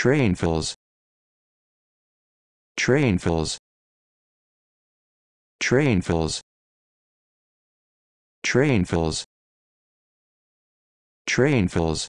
trainfuls trainfuls trainfuls trainfuls trainfuls